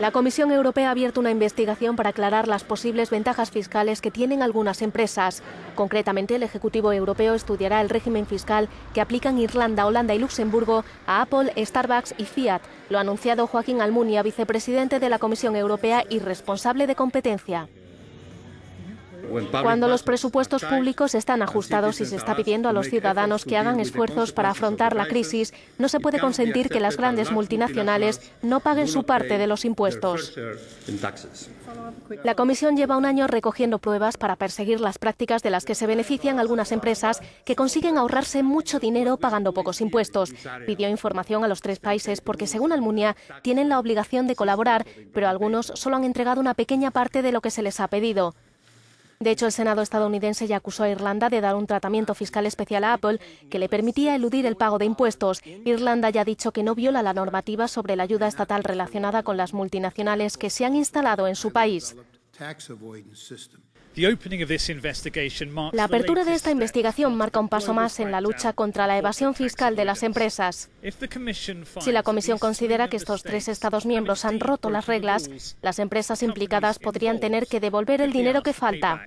La Comisión Europea ha abierto una investigación para aclarar las posibles ventajas fiscales que tienen algunas empresas. Concretamente, el Ejecutivo Europeo estudiará el régimen fiscal que aplican Irlanda, Holanda y Luxemburgo a Apple, Starbucks y Fiat. Lo ha anunciado Joaquín Almunia, vicepresidente de la Comisión Europea y responsable de competencia. Cuando los presupuestos públicos están ajustados y se está pidiendo a los ciudadanos que hagan esfuerzos para afrontar la crisis, no se puede consentir que las grandes multinacionales no paguen su parte de los impuestos. La Comisión lleva un año recogiendo pruebas para perseguir las prácticas de las que se benefician algunas empresas que consiguen ahorrarse mucho dinero pagando pocos impuestos. Pidió información a los tres países porque, según Almunia, tienen la obligación de colaborar, pero algunos solo han entregado una pequeña parte de lo que se les ha pedido. De hecho, el Senado estadounidense ya acusó a Irlanda de dar un tratamiento fiscal especial a Apple que le permitía eludir el pago de impuestos. Irlanda ya ha dicho que no viola la normativa sobre la ayuda estatal relacionada con las multinacionales que se han instalado en su país. La apertura de esta investigación marca un paso más en la lucha contra la evasión fiscal de las empresas. Si la Comisión considera que estos tres Estados miembros han roto las reglas, las empresas implicadas podrían tener que devolver el dinero que falta.